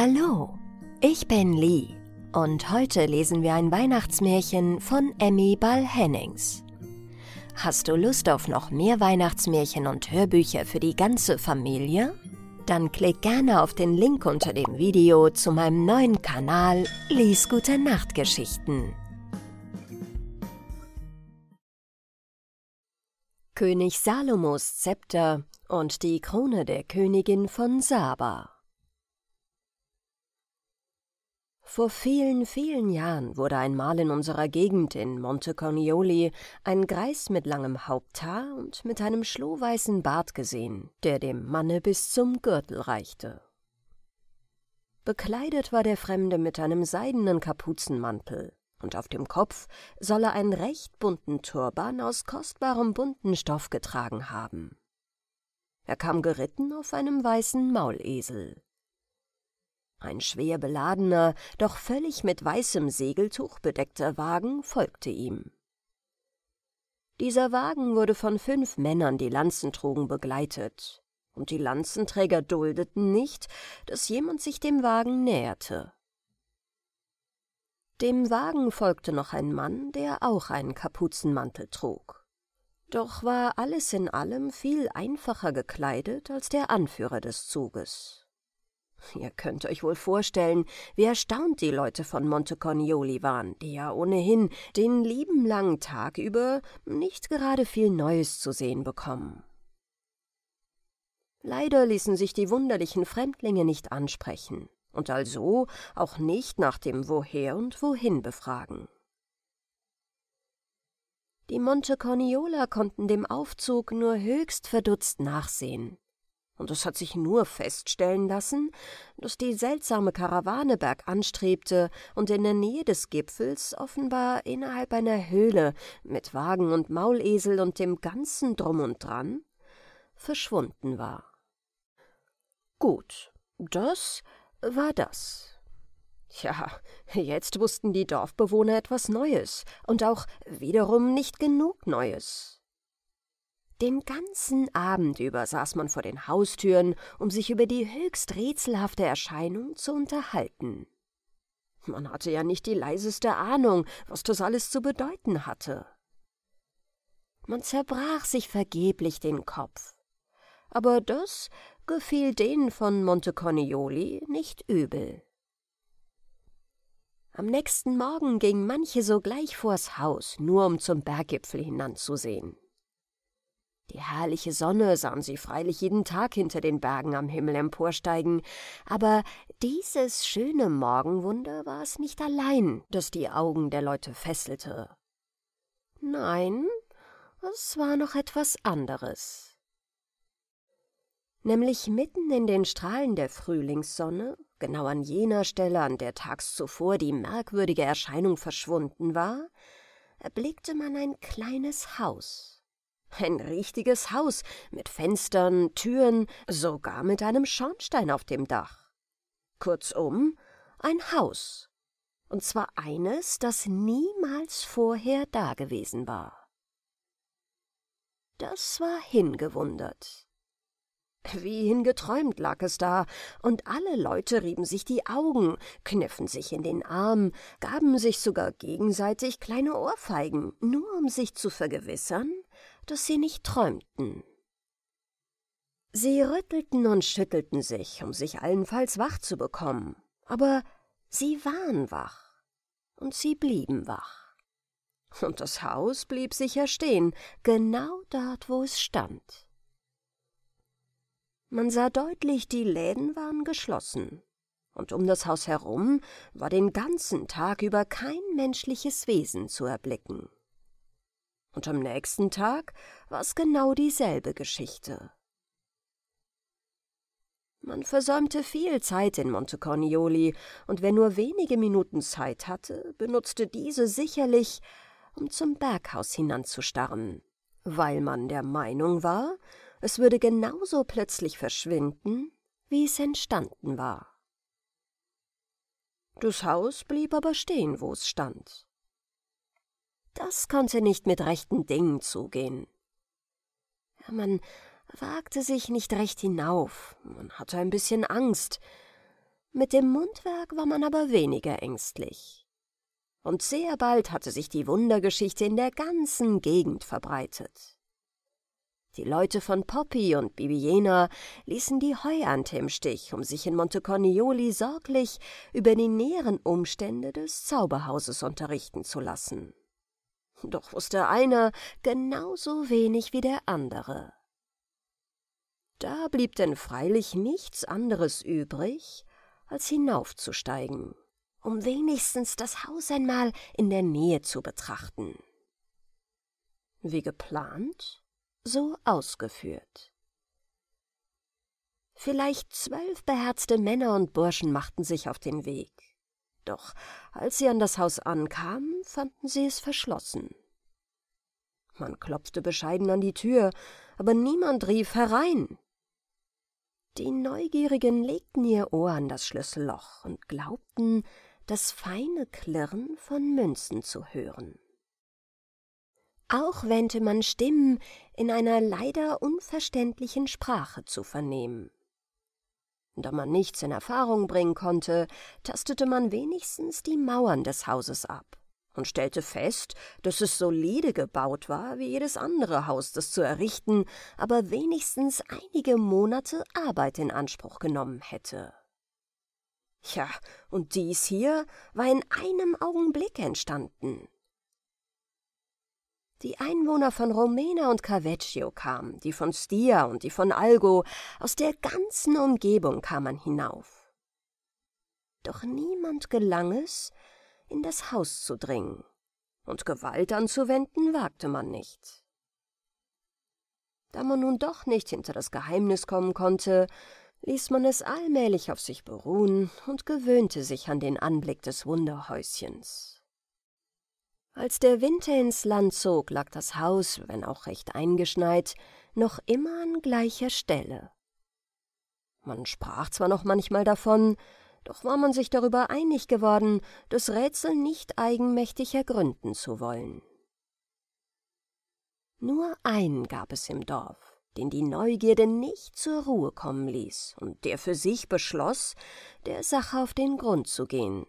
Hallo, ich bin Lee und heute lesen wir ein Weihnachtsmärchen von Emmy Ball Hennings. Hast du Lust auf noch mehr Weihnachtsmärchen und Hörbücher für die ganze Familie? Dann klick gerne auf den Link unter dem Video zu meinem neuen Kanal Lies Gute Nachtgeschichten. König Salomos Zepter und die Krone der Königin von Saba Vor vielen, vielen Jahren wurde einmal in unserer Gegend in Monte Cornioli ein Greis mit langem Haupthaar und mit einem schlohweißen Bart gesehen, der dem Manne bis zum Gürtel reichte. Bekleidet war der Fremde mit einem seidenen Kapuzenmantel, und auf dem Kopf soll er einen recht bunten Turban aus kostbarem bunten Stoff getragen haben. Er kam geritten auf einem weißen Maulesel. Ein schwer beladener, doch völlig mit weißem Segeltuch bedeckter Wagen folgte ihm. Dieser Wagen wurde von fünf Männern, die Lanzen trugen, begleitet, und die Lanzenträger duldeten nicht, dass jemand sich dem Wagen näherte. Dem Wagen folgte noch ein Mann, der auch einen Kapuzenmantel trug. Doch war alles in allem viel einfacher gekleidet als der Anführer des Zuges. Ihr könnt euch wohl vorstellen, wie erstaunt die Leute von Montecornioli waren, die ja ohnehin den lieben langen Tag über nicht gerade viel Neues zu sehen bekommen. Leider ließen sich die wunderlichen Fremdlinge nicht ansprechen und also auch nicht nach dem Woher und Wohin befragen. Die Montecornioler konnten dem Aufzug nur höchst verdutzt nachsehen, und es hat sich nur feststellen lassen, dass die seltsame Karawane berganstrebte und in der Nähe des Gipfels offenbar innerhalb einer Höhle mit Wagen und Maulesel und dem ganzen Drum und Dran verschwunden war. Gut, das war das. Ja, jetzt wussten die Dorfbewohner etwas Neues und auch wiederum nicht genug Neues. Den ganzen Abend über saß man vor den Haustüren, um sich über die höchst rätselhafte Erscheinung zu unterhalten. Man hatte ja nicht die leiseste Ahnung, was das alles zu bedeuten hatte. Man zerbrach sich vergeblich den Kopf. Aber das gefiel denen von Monte Montecornioli nicht übel. Am nächsten Morgen ging manche sogleich vors Haus, nur um zum Berggipfel hinanzusehen. Die herrliche Sonne sahen sie freilich jeden Tag hinter den Bergen am Himmel emporsteigen, aber dieses schöne Morgenwunder war es nicht allein, das die Augen der Leute fesselte. Nein, es war noch etwas anderes. Nämlich mitten in den Strahlen der Frühlingssonne, genau an jener Stelle, an der tags zuvor die merkwürdige Erscheinung verschwunden war, erblickte man ein kleines Haus. Ein richtiges Haus mit Fenstern, Türen, sogar mit einem Schornstein auf dem Dach. Kurzum, ein Haus. Und zwar eines, das niemals vorher dagewesen war. Das war hingewundert. Wie hingeträumt lag es da, und alle Leute rieben sich die Augen, kniffen sich in den Arm, gaben sich sogar gegenseitig kleine Ohrfeigen, nur um sich zu vergewissern, dass sie nicht träumten. Sie rüttelten und schüttelten sich, um sich allenfalls wach zu bekommen, aber sie waren wach und sie blieben wach. Und das Haus blieb sicher stehen, genau dort, wo es stand. Man sah deutlich, die Läden waren geschlossen, und um das Haus herum war den ganzen Tag über kein menschliches Wesen zu erblicken und am nächsten Tag war es genau dieselbe Geschichte. Man versäumte viel Zeit in Montecornioli, und wer nur wenige Minuten Zeit hatte, benutzte diese sicherlich, um zum Berghaus hinanzustarren, weil man der Meinung war, es würde genauso plötzlich verschwinden, wie es entstanden war. Das Haus blieb aber stehen, wo es stand. Das konnte nicht mit rechten Dingen zugehen. Man wagte sich nicht recht hinauf, man hatte ein bisschen Angst. Mit dem Mundwerk war man aber weniger ängstlich. Und sehr bald hatte sich die Wundergeschichte in der ganzen Gegend verbreitet. Die Leute von Poppy und Bibiena ließen die Heuante im Stich, um sich in Monte Cornioli sorglich über die näheren Umstände des Zauberhauses unterrichten zu lassen. Doch wusste einer genauso wenig wie der andere. Da blieb denn freilich nichts anderes übrig, als hinaufzusteigen, um wenigstens das Haus einmal in der Nähe zu betrachten. Wie geplant, so ausgeführt. Vielleicht zwölf beherzte Männer und Burschen machten sich auf den Weg doch als sie an das Haus ankamen, fanden sie es verschlossen. Man klopfte bescheiden an die Tür, aber niemand rief herein. Die Neugierigen legten ihr Ohr an das Schlüsselloch und glaubten, das feine Klirren von Münzen zu hören. Auch wähnte man Stimmen in einer leider unverständlichen Sprache zu vernehmen. Da man nichts in Erfahrung bringen konnte, tastete man wenigstens die Mauern des Hauses ab und stellte fest, dass es solide gebaut war wie jedes andere Haus, das zu errichten, aber wenigstens einige Monate Arbeit in Anspruch genommen hätte. Ja, und dies hier war in einem Augenblick entstanden. Die Einwohner von Romena und Caveggio kamen, die von Stia und die von Algo, aus der ganzen Umgebung kam man hinauf. Doch niemand gelang es, in das Haus zu dringen, und Gewalt anzuwenden wagte man nicht. Da man nun doch nicht hinter das Geheimnis kommen konnte, ließ man es allmählich auf sich beruhen und gewöhnte sich an den Anblick des Wunderhäuschens. Als der Winter ins Land zog, lag das Haus, wenn auch recht eingeschneit, noch immer an gleicher Stelle. Man sprach zwar noch manchmal davon, doch war man sich darüber einig geworden, das Rätsel nicht eigenmächtig ergründen zu wollen. Nur einen gab es im Dorf, den die Neugierde nicht zur Ruhe kommen ließ und der für sich beschloss, der Sache auf den Grund zu gehen.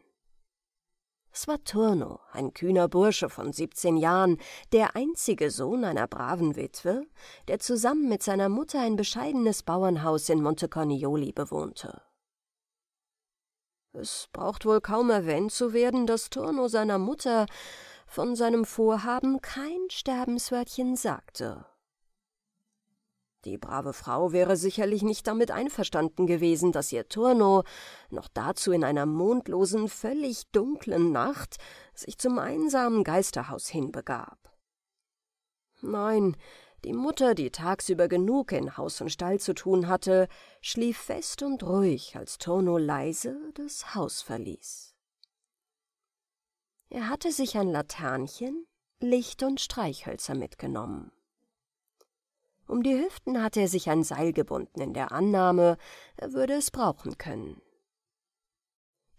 Es war Turno, ein kühner Bursche von 17 Jahren, der einzige Sohn einer braven Witwe, der zusammen mit seiner Mutter ein bescheidenes Bauernhaus in Montecornioli bewohnte. Es braucht wohl kaum erwähnt zu werden, dass Turno seiner Mutter von seinem Vorhaben kein Sterbenswörtchen sagte. Die brave Frau wäre sicherlich nicht damit einverstanden gewesen, dass ihr Turno, noch dazu in einer mondlosen, völlig dunklen Nacht, sich zum einsamen Geisterhaus hinbegab. Nein, die Mutter, die tagsüber genug in Haus und Stall zu tun hatte, schlief fest und ruhig, als Turno leise das Haus verließ. Er hatte sich ein Laternchen, Licht und Streichhölzer mitgenommen. Um die Hüften hatte er sich ein Seil gebunden, in der Annahme, er würde es brauchen können.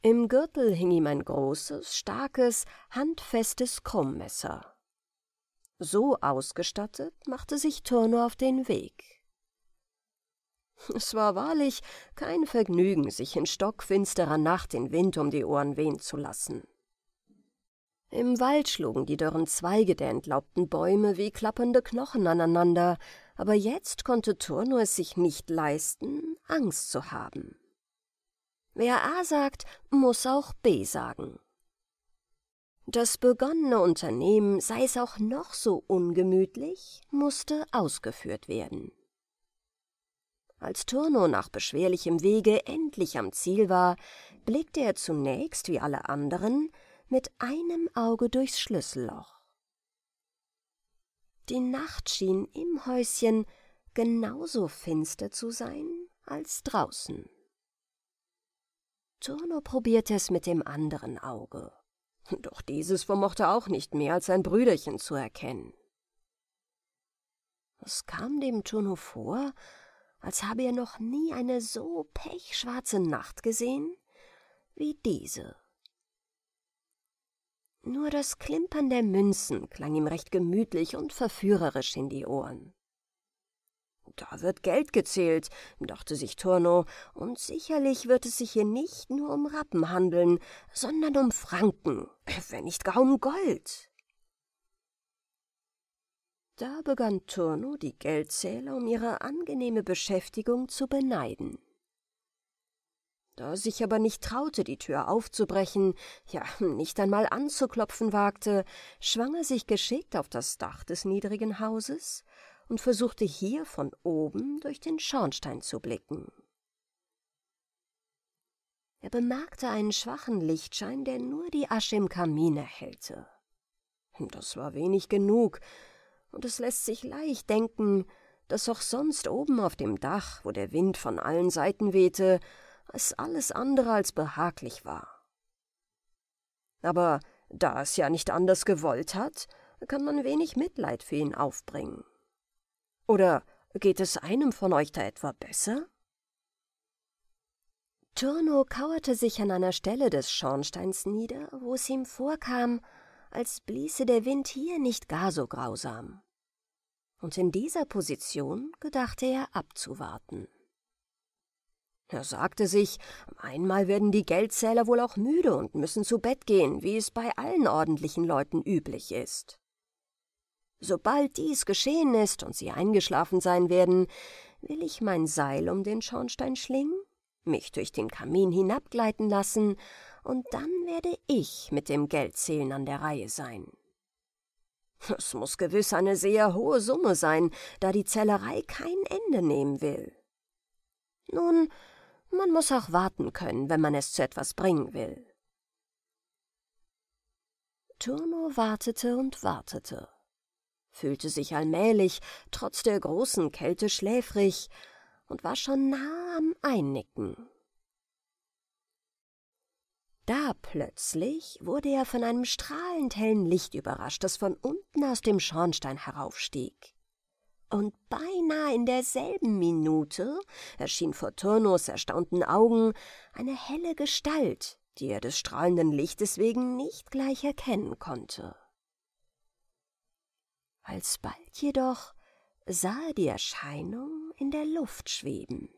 Im Gürtel hing ihm ein großes, starkes, handfestes Krummmesser. So ausgestattet machte sich Turno auf den Weg. Es war wahrlich kein Vergnügen, sich in stockfinsterer Nacht den Wind um die Ohren wehen zu lassen. Im Wald schlugen die dürren Zweige der entlaubten Bäume wie klappernde Knochen aneinander, aber jetzt konnte Turno es sich nicht leisten, Angst zu haben. Wer A sagt, muss auch B sagen. Das begonnene Unternehmen, sei es auch noch so ungemütlich, musste ausgeführt werden. Als Turno nach beschwerlichem Wege endlich am Ziel war, blickte er zunächst, wie alle anderen, mit einem Auge durchs Schlüsselloch. Die Nacht schien im Häuschen genauso finster zu sein als draußen. Turno probierte es mit dem anderen Auge, doch dieses vermochte auch nicht mehr als sein Brüderchen zu erkennen. Es kam dem Turno vor, als habe er noch nie eine so pechschwarze Nacht gesehen wie diese. Nur das Klimpern der Münzen klang ihm recht gemütlich und verführerisch in die Ohren. Da wird Geld gezählt, dachte sich Turno, und sicherlich wird es sich hier nicht nur um Rappen handeln, sondern um Franken, wenn nicht gar um Gold. Da begann Turno, die Geldzähler um ihre angenehme Beschäftigung zu beneiden da sich aber nicht traute, die Tür aufzubrechen, ja, nicht einmal anzuklopfen wagte, schwang er sich geschickt auf das Dach des niedrigen Hauses und versuchte hier von oben durch den Schornstein zu blicken. Er bemerkte einen schwachen Lichtschein, der nur die Asche im Kamin erhellte. Hm, das war wenig genug, und es lässt sich leicht denken, dass auch sonst oben auf dem Dach, wo der Wind von allen Seiten wehte, was alles andere als behaglich war. Aber da es ja nicht anders gewollt hat, kann man wenig Mitleid für ihn aufbringen. Oder geht es einem von euch da etwa besser? Turno kauerte sich an einer Stelle des Schornsteins nieder, wo es ihm vorkam, als bliese der Wind hier nicht gar so grausam. Und in dieser Position gedachte er abzuwarten. Er sagte sich, einmal werden die Geldzähler wohl auch müde und müssen zu Bett gehen, wie es bei allen ordentlichen Leuten üblich ist. Sobald dies geschehen ist und sie eingeschlafen sein werden, will ich mein Seil um den Schornstein schlingen, mich durch den Kamin hinabgleiten lassen, und dann werde ich mit dem Geldzählen an der Reihe sein. Es muss gewiss eine sehr hohe Summe sein, da die Zählerei kein Ende nehmen will. Nun man muss auch warten können, wenn man es zu etwas bringen will. Turno wartete und wartete, fühlte sich allmählich, trotz der großen Kälte, schläfrig und war schon nah am Einnicken. Da plötzlich wurde er von einem strahlend hellen Licht überrascht, das von unten aus dem Schornstein heraufstieg. Und beinahe in derselben Minute erschien vor Turnos erstaunten Augen eine helle Gestalt, die er des strahlenden Lichtes wegen nicht gleich erkennen konnte. Alsbald jedoch sah er die Erscheinung in der Luft schweben.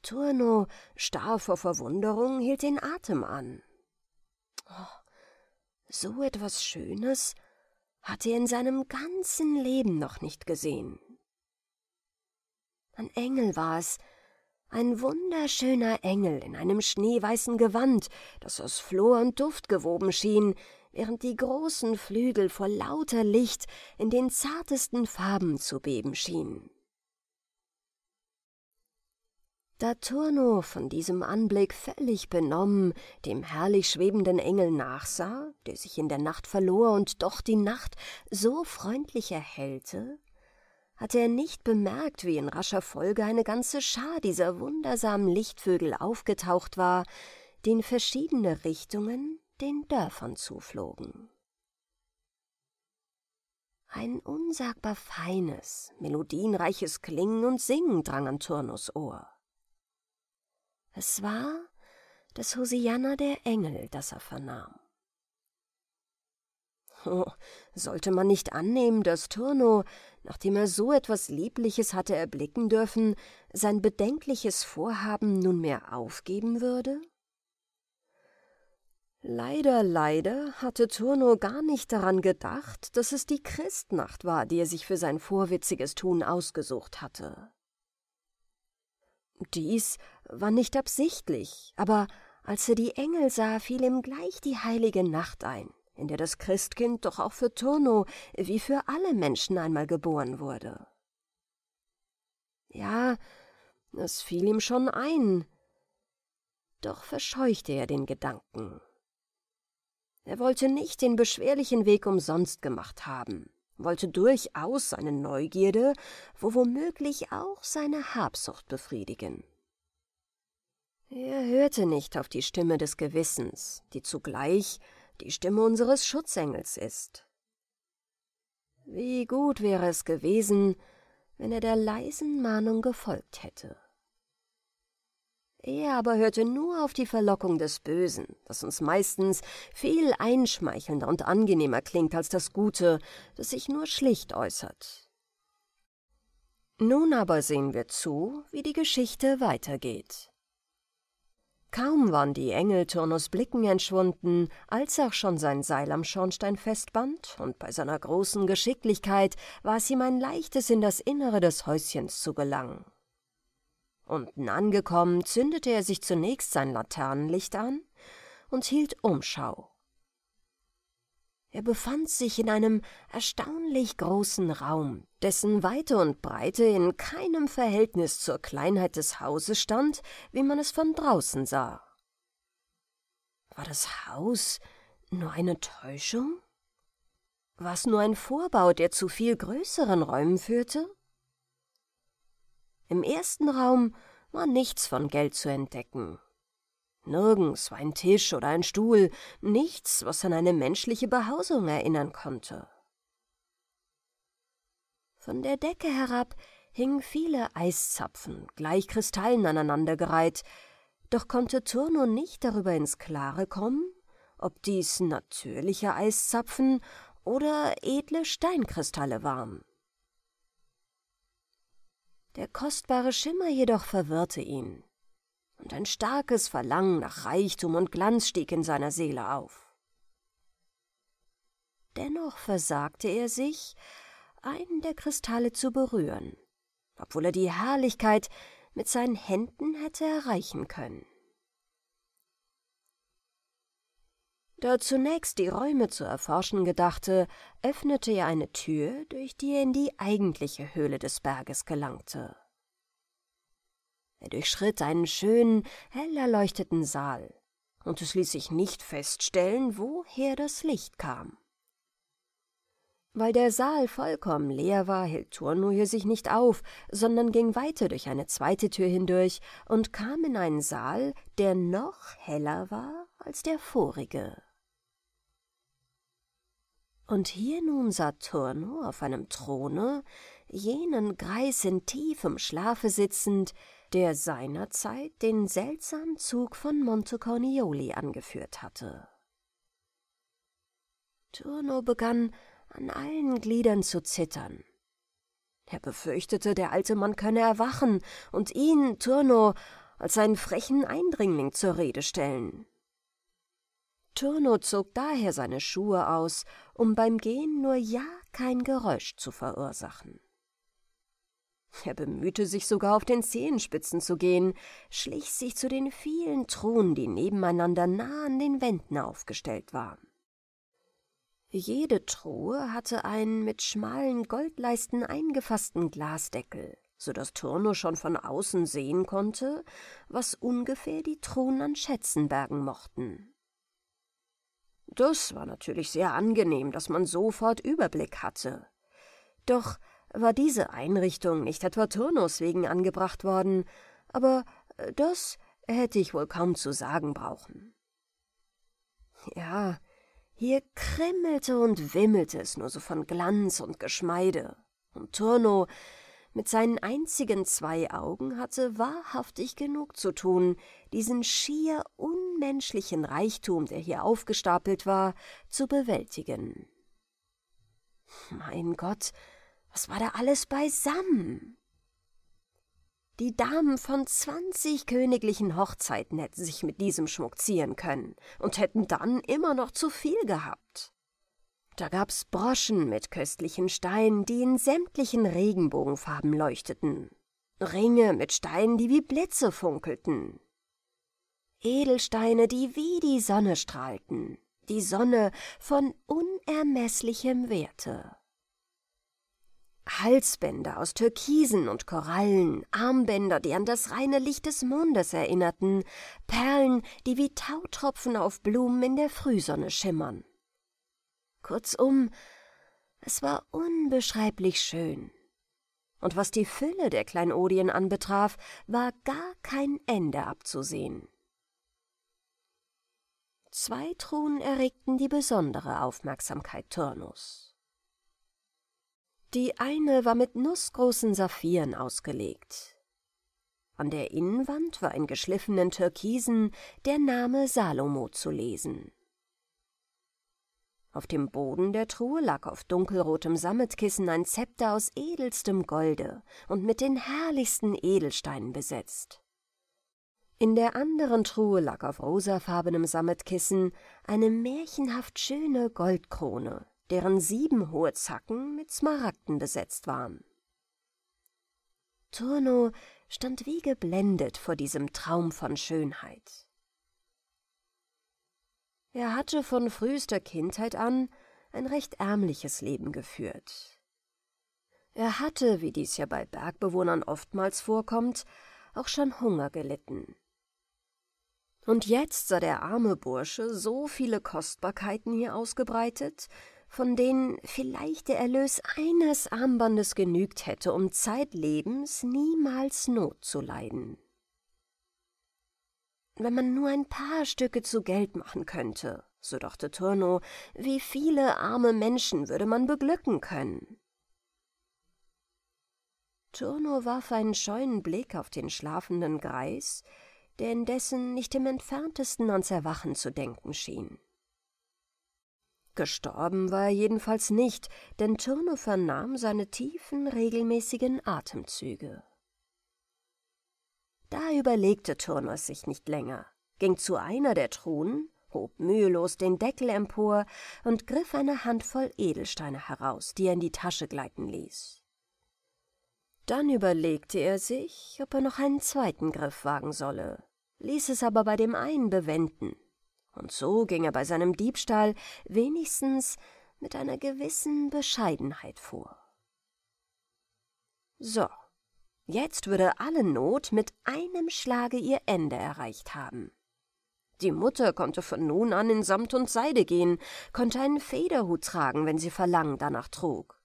Turno, starr vor Verwunderung, hielt den Atem an. Oh, so etwas Schönes hatte er in seinem ganzen Leben noch nicht gesehen. Ein Engel war es, ein wunderschöner Engel in einem schneeweißen Gewand, das aus Flor und Duft gewoben schien, während die großen Flügel vor lauter Licht in den zartesten Farben zu beben schienen da Turno, von diesem Anblick völlig benommen, dem herrlich schwebenden Engel nachsah, der sich in der Nacht verlor und doch die Nacht so freundlich erhellte, hatte er nicht bemerkt, wie in rascher Folge eine ganze Schar dieser wundersamen Lichtvögel aufgetaucht war, die in verschiedene Richtungen den Dörfern zuflogen. Ein unsagbar feines, melodienreiches Klingen und Singen drang an Turnus Ohr. Es war das Hosianna der Engel, das er vernahm. Oh, sollte man nicht annehmen, dass Turno, nachdem er so etwas Liebliches hatte erblicken dürfen, sein bedenkliches Vorhaben nunmehr aufgeben würde? Leider, leider hatte Turno gar nicht daran gedacht, dass es die Christnacht war, die er sich für sein vorwitziges Tun ausgesucht hatte. Dies war nicht absichtlich, aber als er die Engel sah, fiel ihm gleich die heilige Nacht ein, in der das Christkind doch auch für Turno wie für alle Menschen einmal geboren wurde. Ja, es fiel ihm schon ein, doch verscheuchte er den Gedanken. Er wollte nicht den beschwerlichen Weg umsonst gemacht haben wollte durchaus seine Neugierde, wo womöglich auch seine Habsucht befriedigen. Er hörte nicht auf die Stimme des Gewissens, die zugleich die Stimme unseres Schutzengels ist. Wie gut wäre es gewesen, wenn er der leisen Mahnung gefolgt hätte. Er aber hörte nur auf die Verlockung des Bösen, das uns meistens viel einschmeichelnder und angenehmer klingt als das Gute, das sich nur schlicht äußert. Nun aber sehen wir zu, wie die Geschichte weitergeht. Kaum waren die Engel Turnus Blicken entschwunden, als er schon sein Seil am Schornstein festband, und bei seiner großen Geschicklichkeit war es ihm ein leichtes, in das Innere des Häuschens zu gelangen. Unten angekommen, zündete er sich zunächst sein Laternenlicht an und hielt Umschau. Er befand sich in einem erstaunlich großen Raum, dessen Weite und Breite in keinem Verhältnis zur Kleinheit des Hauses stand, wie man es von draußen sah. War das Haus nur eine Täuschung? War es nur ein Vorbau, der zu viel größeren Räumen führte? Im ersten Raum war nichts von Geld zu entdecken. Nirgends war ein Tisch oder ein Stuhl, nichts, was an eine menschliche Behausung erinnern konnte. Von der Decke herab hingen viele Eiszapfen, gleich Kristallen aneinandergereiht, doch konnte Turno nicht darüber ins Klare kommen, ob dies natürliche Eiszapfen oder edle Steinkristalle waren. Der kostbare Schimmer jedoch verwirrte ihn, und ein starkes Verlangen nach Reichtum und Glanz stieg in seiner Seele auf. Dennoch versagte er sich, einen der Kristalle zu berühren, obwohl er die Herrlichkeit mit seinen Händen hätte erreichen können. Da zunächst die Räume zu erforschen gedachte, öffnete er eine Tür, durch die er in die eigentliche Höhle des Berges gelangte. Er durchschritt einen schönen, hell erleuchteten Saal, und es ließ sich nicht feststellen, woher das Licht kam. Weil der Saal vollkommen leer war, hielt Turnu hier sich nicht auf, sondern ging weiter durch eine zweite Tür hindurch und kam in einen Saal, der noch heller war als der vorige. Und hier nun Saturno auf einem Throne, jenen Greis in tiefem Schlafe sitzend, der seinerzeit den seltsamen Zug von Montecornioli angeführt hatte. Turno begann, an allen Gliedern zu zittern. Er befürchtete, der alte Mann könne erwachen und ihn, Turno, als seinen frechen Eindringling zur Rede stellen. Turno zog daher seine Schuhe aus, um beim Gehen nur ja kein Geräusch zu verursachen. Er bemühte sich sogar auf den Zehenspitzen zu gehen, schlich sich zu den vielen Truhen, die nebeneinander nah an den Wänden aufgestellt waren. Jede Truhe hatte einen mit schmalen Goldleisten eingefassten Glasdeckel, so dass Turno schon von außen sehen konnte, was ungefähr die Truhen an Schätzen bergen mochten. Das war natürlich sehr angenehm, dass man sofort Überblick hatte. Doch war diese Einrichtung nicht etwa Turnus wegen angebracht worden, aber äh, das hätte ich wohl kaum zu sagen brauchen. Ja, hier krimmelte und wimmelte es nur so von Glanz und Geschmeide, und Turno mit seinen einzigen zwei Augen hatte wahrhaftig genug zu tun, diesen schier unmenschlichen Reichtum, der hier aufgestapelt war, zu bewältigen. Mein Gott, was war da alles beisammen? Die Damen von zwanzig königlichen Hochzeiten hätten sich mit diesem Schmuck ziehen können und hätten dann immer noch zu viel gehabt. Da gab's Broschen mit köstlichen Steinen, die in sämtlichen Regenbogenfarben leuchteten. Ringe mit Steinen, die wie Blitze funkelten. Edelsteine, die wie die Sonne strahlten. Die Sonne von unermeßlichem Werte. Halsbänder aus Türkisen und Korallen, Armbänder, die an das reine Licht des Mondes erinnerten, Perlen, die wie Tautropfen auf Blumen in der Frühsonne schimmern. Kurzum, es war unbeschreiblich schön. Und was die Fülle der Kleinodien anbetraf, war gar kein Ende abzusehen. Zwei Truhen erregten die besondere Aufmerksamkeit Turnus. Die eine war mit nussgroßen Saphiren ausgelegt. An der Innenwand war in geschliffenen Türkisen der Name Salomo zu lesen. Auf dem Boden der Truhe lag auf dunkelrotem Sammetkissen ein Zepter aus edelstem Golde und mit den herrlichsten Edelsteinen besetzt. In der anderen Truhe lag auf rosafarbenem Sammetkissen eine märchenhaft schöne Goldkrone, deren sieben hohe Zacken mit Smaragden besetzt waren. Turno stand wie geblendet vor diesem Traum von Schönheit. Er hatte von frühester Kindheit an ein recht ärmliches Leben geführt. Er hatte, wie dies ja bei Bergbewohnern oftmals vorkommt, auch schon Hunger gelitten. Und jetzt sah der arme Bursche so viele Kostbarkeiten hier ausgebreitet, von denen vielleicht der Erlös eines Armbandes genügt hätte, um zeitlebens niemals Not zu leiden. Wenn man nur ein paar Stücke zu Geld machen könnte, so dachte Turno, wie viele arme Menschen würde man beglücken können. Turno warf einen scheuen Blick auf den schlafenden Greis, der indessen nicht im entferntesten ans Erwachen zu denken schien. Gestorben war er jedenfalls nicht, denn Turno vernahm seine tiefen, regelmäßigen Atemzüge. Da überlegte Turnus sich nicht länger, ging zu einer der Truhen, hob mühelos den Deckel empor und griff eine Handvoll Edelsteine heraus, die er in die Tasche gleiten ließ. Dann überlegte er sich, ob er noch einen zweiten Griff wagen solle, ließ es aber bei dem einen bewenden. Und so ging er bei seinem Diebstahl wenigstens mit einer gewissen Bescheidenheit vor. So, Jetzt würde alle Not mit einem Schlage ihr Ende erreicht haben. Die Mutter konnte von nun an in Samt und Seide gehen, konnte einen Federhut tragen, wenn sie Verlangen danach trug.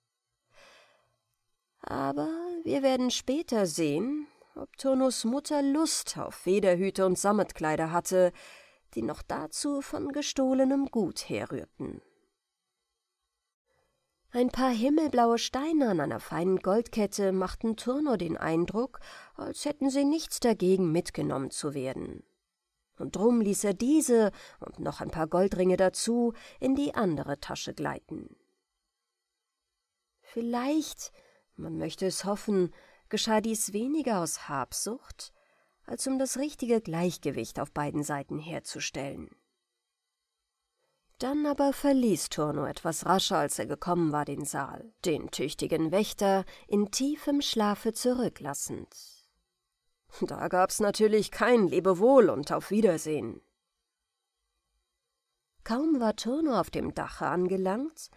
Aber wir werden später sehen, ob Turnus Mutter Lust auf Federhüte und Sammetkleider hatte, die noch dazu von gestohlenem Gut herrührten. Ein paar himmelblaue Steine an einer feinen Goldkette machten Turno den Eindruck, als hätten sie nichts dagegen, mitgenommen zu werden. Und drum ließ er diese und noch ein paar Goldringe dazu in die andere Tasche gleiten. Vielleicht, man möchte es hoffen, geschah dies weniger aus Habsucht, als um das richtige Gleichgewicht auf beiden Seiten herzustellen. Dann aber verließ Turno etwas rascher, als er gekommen war, den Saal, den tüchtigen Wächter in tiefem Schlafe zurücklassend. Da gab's natürlich kein Lebewohl und auf Wiedersehen. Kaum war Turno auf dem Dache angelangt,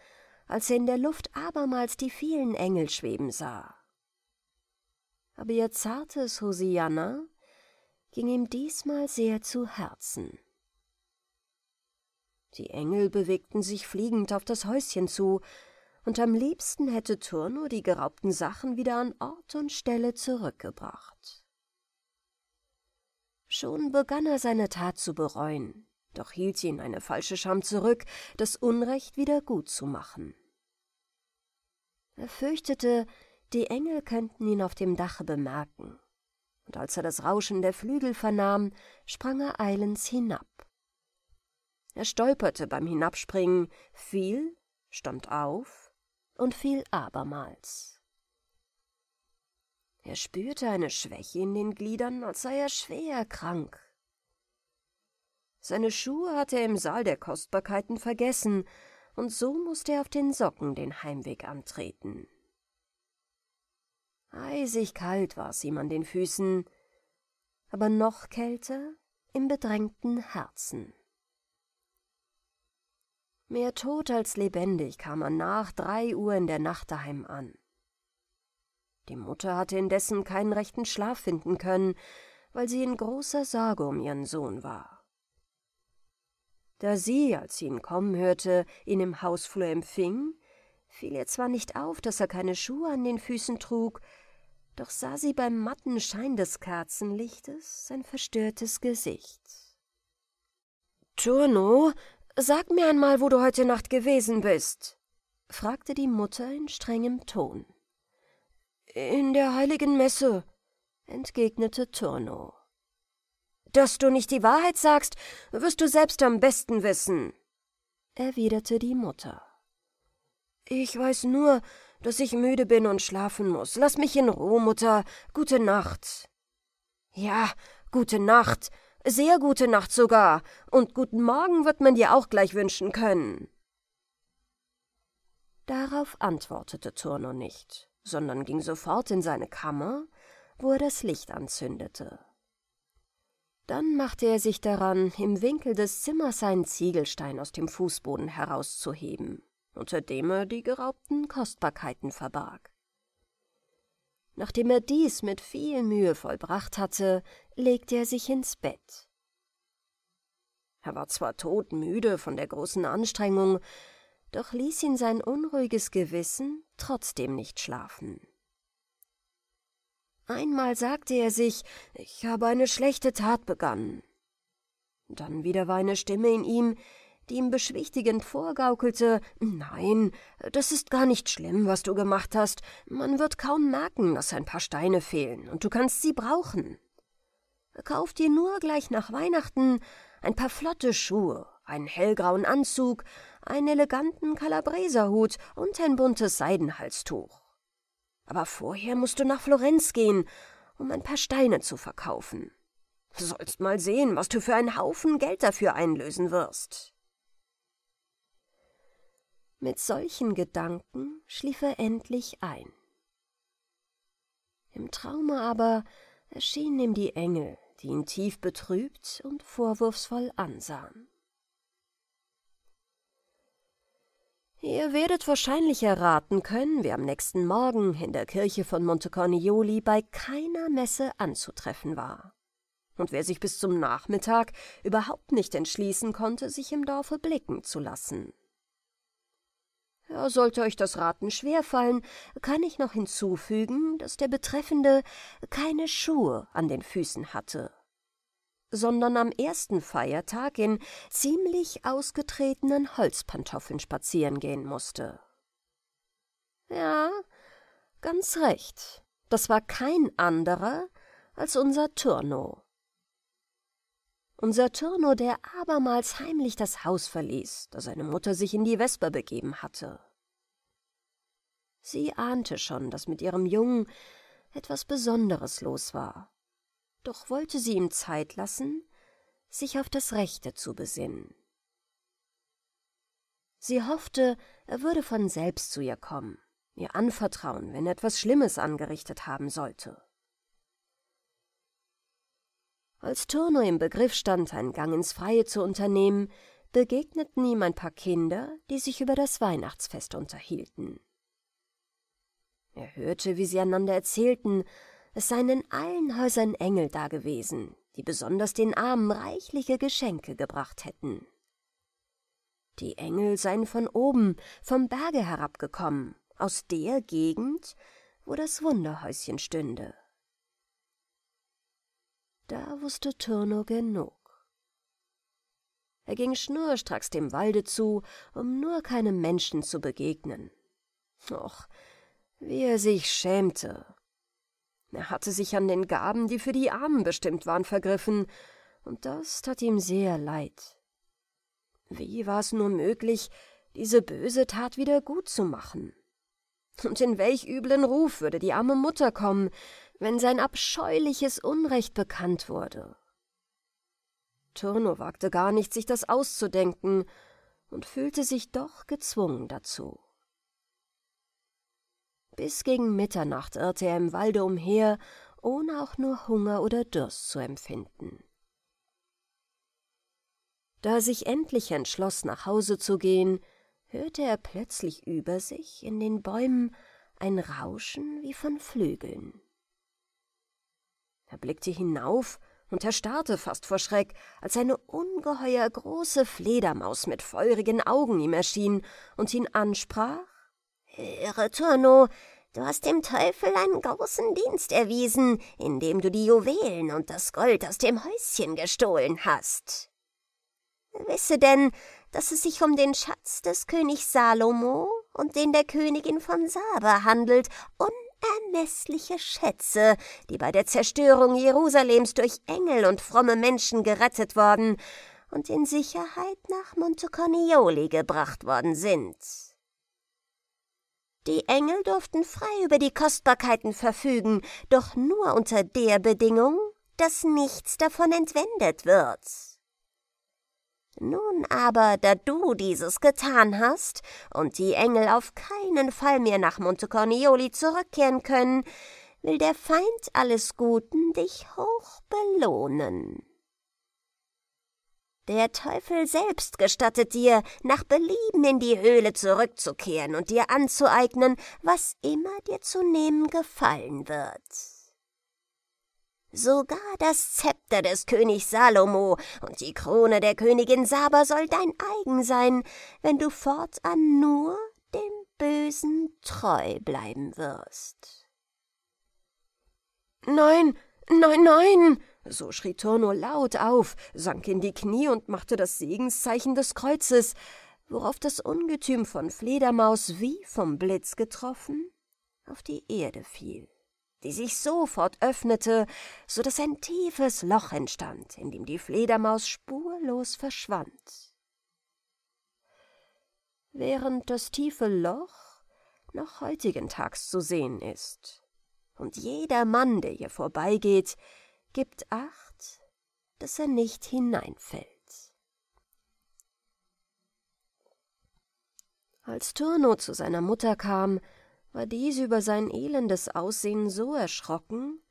als er in der Luft abermals die vielen Engel schweben sah. Aber ihr zartes Hosianna ging ihm diesmal sehr zu Herzen. Die Engel bewegten sich fliegend auf das Häuschen zu, und am liebsten hätte Turno die geraubten Sachen wieder an Ort und Stelle zurückgebracht. Schon begann er seine Tat zu bereuen, doch hielt ihn eine falsche Scham zurück, das Unrecht wieder gut zu machen. Er fürchtete, die Engel könnten ihn auf dem Dache bemerken, und als er das Rauschen der Flügel vernahm, sprang er eilends hinab. Er stolperte beim Hinabspringen, fiel, stand auf und fiel abermals. Er spürte eine Schwäche in den Gliedern, als sei er schwer krank. Seine Schuhe hatte er im Saal der Kostbarkeiten vergessen, und so musste er auf den Socken den Heimweg antreten. Eisig kalt war es ihm an den Füßen, aber noch kälter im bedrängten Herzen. Mehr tot als lebendig kam er nach drei Uhr in der Nacht daheim an. Die Mutter hatte indessen keinen rechten Schlaf finden können, weil sie in großer Sorge um ihren Sohn war. Da sie, als sie ihn kommen hörte, ihn im Hausflur empfing, fiel ihr zwar nicht auf, dass er keine Schuhe an den Füßen trug, doch sah sie beim matten Schein des Kerzenlichtes sein verstörtes Gesicht. Turno, Sag mir einmal, wo du heute Nacht gewesen bist, fragte die Mutter in strengem Ton. In der heiligen Messe, entgegnete Turno. Dass du nicht die Wahrheit sagst, wirst du selbst am besten wissen, erwiderte die Mutter. Ich weiß nur, dass ich müde bin und schlafen muss. Lass mich in Ruhe, Mutter. Gute Nacht. Ja, gute Nacht, sehr gute Nacht sogar, und guten Morgen wird man dir auch gleich wünschen können. Darauf antwortete Turno nicht, sondern ging sofort in seine Kammer, wo er das Licht anzündete. Dann machte er sich daran, im Winkel des Zimmers einen Ziegelstein aus dem Fußboden herauszuheben, unter dem er die geraubten Kostbarkeiten verbarg. Nachdem er dies mit viel Mühe vollbracht hatte, legte er sich ins Bett. Er war zwar todmüde von der großen Anstrengung, doch ließ ihn sein unruhiges Gewissen trotzdem nicht schlafen. Einmal sagte er sich, ich habe eine schlechte Tat begangen. Dann wieder war eine Stimme in ihm, die ihm beschwichtigend vorgaukelte, nein, das ist gar nicht schlimm, was du gemacht hast, man wird kaum merken, dass ein paar Steine fehlen, und du kannst sie brauchen. Kauf dir nur gleich nach Weihnachten ein paar flotte Schuhe, einen hellgrauen Anzug, einen eleganten Kalabreserhut und ein buntes Seidenhalstuch. Aber vorher musst du nach Florenz gehen, um ein paar Steine zu verkaufen. Du sollst mal sehen, was du für einen Haufen Geld dafür einlösen wirst. Mit solchen Gedanken schlief er endlich ein. Im Traume aber erschienen ihm die Engel, die ihn tief betrübt und vorwurfsvoll ansahen. Ihr werdet wahrscheinlich erraten können, wer am nächsten Morgen in der Kirche von Montecornioli bei keiner Messe anzutreffen war. Und wer sich bis zum Nachmittag überhaupt nicht entschließen konnte, sich im Dorfe blicken zu lassen. Sollte euch das Raten schwerfallen, kann ich noch hinzufügen, dass der Betreffende keine Schuhe an den Füßen hatte, sondern am ersten Feiertag in ziemlich ausgetretenen Holzpantoffeln spazieren gehen musste. Ja, ganz recht, das war kein anderer als unser Turno und Saturno, der abermals heimlich das Haus verließ, da seine Mutter sich in die Vesper begeben hatte. Sie ahnte schon, dass mit ihrem Jungen etwas Besonderes los war, doch wollte sie ihm Zeit lassen, sich auf das Rechte zu besinnen. Sie hoffte, er würde von selbst zu ihr kommen, ihr anvertrauen, wenn er etwas Schlimmes angerichtet haben sollte. Als Turno im Begriff stand, einen Gang ins Freie zu unternehmen, begegneten ihm ein paar Kinder, die sich über das Weihnachtsfest unterhielten. Er hörte, wie sie einander erzählten, es seien in allen Häusern Engel dagewesen, die besonders den Armen reichliche Geschenke gebracht hätten. Die Engel seien von oben, vom Berge herabgekommen, aus der Gegend, wo das Wunderhäuschen stünde. Da wusste Turno genug. Er ging schnurstracks dem Walde zu, um nur keinem Menschen zu begegnen. Och, wie er sich schämte. Er hatte sich an den Gaben, die für die Armen bestimmt waren, vergriffen, und das tat ihm sehr leid. Wie war es nur möglich, diese böse Tat wieder gut zu machen? Und in welch üblen Ruf würde die arme Mutter kommen, wenn sein abscheuliches Unrecht bekannt wurde. Turno wagte gar nicht, sich das auszudenken und fühlte sich doch gezwungen dazu. Bis gegen Mitternacht irrte er im Walde umher, ohne auch nur Hunger oder Durst zu empfinden. Da er sich endlich entschloss, nach Hause zu gehen, hörte er plötzlich über sich in den Bäumen ein Rauschen wie von Flügeln. Er blickte hinauf und erstarrte fast vor Schreck, als eine ungeheuer große Fledermaus mit feurigen Augen ihm erschien und ihn ansprach. Höre, Turno, du hast dem Teufel einen großen Dienst erwiesen, indem du die Juwelen und das Gold aus dem Häuschen gestohlen hast. Wisse denn, dass es sich um den Schatz des Königs Salomo und den der Königin von Saba handelt und unermessliche Schätze, die bei der Zerstörung Jerusalems durch Engel und fromme Menschen gerettet worden und in Sicherheit nach Montecornioli gebracht worden sind. Die Engel durften frei über die Kostbarkeiten verfügen, doch nur unter der Bedingung, dass nichts davon entwendet wird. Nun aber, da du dieses getan hast und die Engel auf keinen Fall mehr nach Monte Montecornioli zurückkehren können, will der Feind alles Guten dich hoch belohnen. Der Teufel selbst gestattet dir, nach Belieben in die Höhle zurückzukehren und dir anzueignen, was immer dir zu nehmen gefallen wird. Sogar das Zepter des Königs Salomo und die Krone der Königin Saba soll dein eigen sein, wenn du fortan nur dem Bösen treu bleiben wirst. Nein, nein, nein! So schrie Turno laut auf, sank in die Knie und machte das Segenszeichen des Kreuzes, worauf das Ungetüm von Fledermaus wie vom Blitz getroffen auf die Erde fiel die sich sofort öffnete, so daß ein tiefes Loch entstand, in dem die Fledermaus spurlos verschwand. Während das tiefe Loch noch heutigen Tags zu sehen ist, und jeder Mann, der hier vorbeigeht, gibt Acht, dass er nicht hineinfällt. Als Turno zu seiner Mutter kam, war diese über sein elendes Aussehen so erschrocken,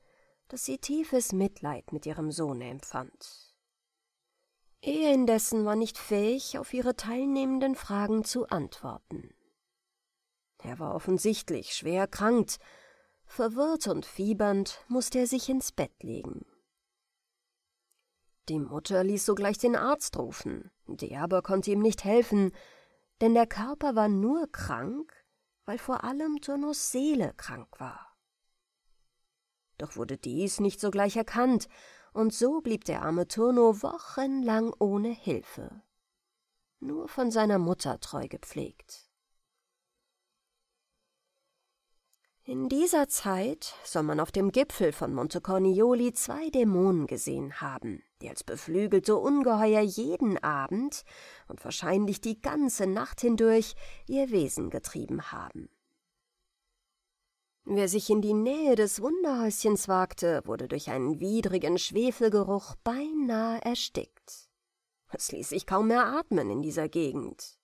dass sie tiefes Mitleid mit ihrem Sohne empfand. Er indessen war nicht fähig, auf ihre teilnehmenden Fragen zu antworten. Er war offensichtlich schwer erkrankt, verwirrt und fiebernd musste er sich ins Bett legen. Die Mutter ließ sogleich den Arzt rufen, der aber konnte ihm nicht helfen, denn der Körper war nur krank, weil vor allem Turnos Seele krank war. Doch wurde dies nicht sogleich erkannt, und so blieb der arme Turno wochenlang ohne Hilfe, nur von seiner Mutter treu gepflegt. In dieser Zeit soll man auf dem Gipfel von Monte Cornioli zwei Dämonen gesehen haben die als beflügelte Ungeheuer jeden Abend und wahrscheinlich die ganze Nacht hindurch ihr Wesen getrieben haben. Wer sich in die Nähe des Wunderhäuschens wagte, wurde durch einen widrigen Schwefelgeruch beinahe erstickt. Es ließ sich kaum mehr atmen in dieser Gegend.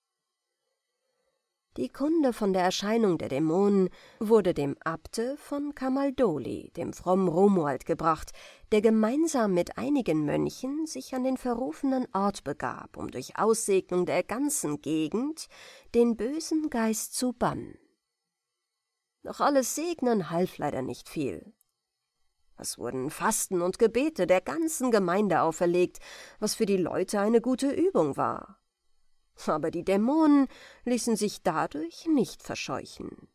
Die Kunde von der Erscheinung der Dämonen wurde dem Abte von Kamaldoli, dem frommen Romuald, gebracht, der gemeinsam mit einigen Mönchen sich an den verrufenen Ort begab, um durch Aussegnung der ganzen Gegend den bösen Geist zu bannen. Doch alles Segnen half leider nicht viel. Es wurden Fasten und Gebete der ganzen Gemeinde auferlegt, was für die Leute eine gute Übung war. Aber die Dämonen ließen sich dadurch nicht verscheuchen.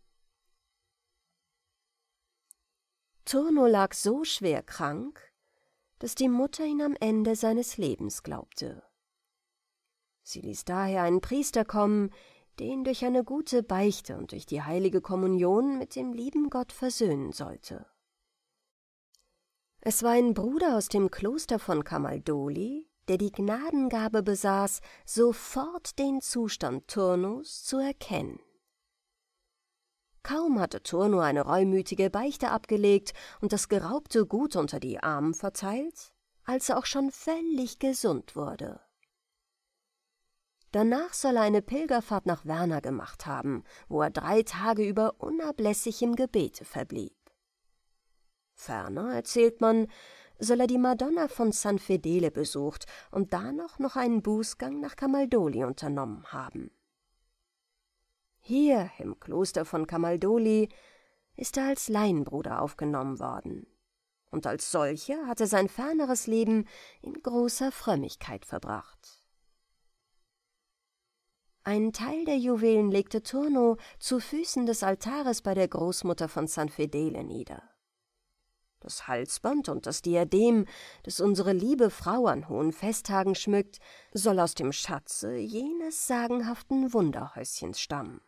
Turno lag so schwer krank, dass die Mutter ihn am Ende seines Lebens glaubte. Sie ließ daher einen Priester kommen, den durch eine gute Beichte und durch die heilige Kommunion mit dem lieben Gott versöhnen sollte. Es war ein Bruder aus dem Kloster von Kamaldoli, der die Gnadengabe besaß, sofort den Zustand Turnus zu erkennen. Kaum hatte Turno eine reumütige Beichte abgelegt und das geraubte Gut unter die Armen verteilt, als er auch schon völlig gesund wurde. Danach soll er eine Pilgerfahrt nach Werner gemacht haben, wo er drei Tage über unablässig im Gebete verblieb. Ferner, erzählt man, soll er die Madonna von San Fedele besucht und da noch einen Bußgang nach Camaldoli unternommen haben. Hier, im Kloster von Kamaldoli, ist er als Laienbruder aufgenommen worden. Und als solcher hat er sein ferneres Leben in großer Frömmigkeit verbracht. Einen Teil der Juwelen legte Turno zu Füßen des Altares bei der Großmutter von San Fedele nieder das Halsband und das Diadem, das unsere liebe Frau an hohen Festtagen schmückt, soll aus dem Schatze jenes sagenhaften Wunderhäuschens stammen.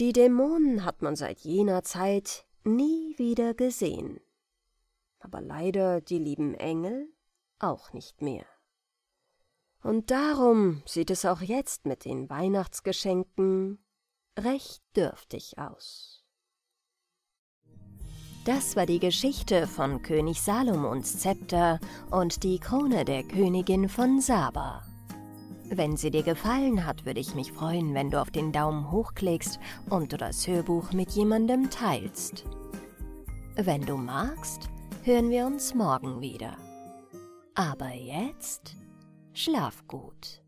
Die Dämonen hat man seit jener Zeit nie wieder gesehen, aber leider die lieben Engel auch nicht mehr. Und darum sieht es auch jetzt mit den Weihnachtsgeschenken recht dürftig aus. Das war die Geschichte von König Salomons Zepter und die Krone der Königin von Saba. Wenn sie dir gefallen hat, würde ich mich freuen, wenn du auf den Daumen hoch klickst und du das Hörbuch mit jemandem teilst. Wenn du magst, hören wir uns morgen wieder. Aber jetzt schlaf gut.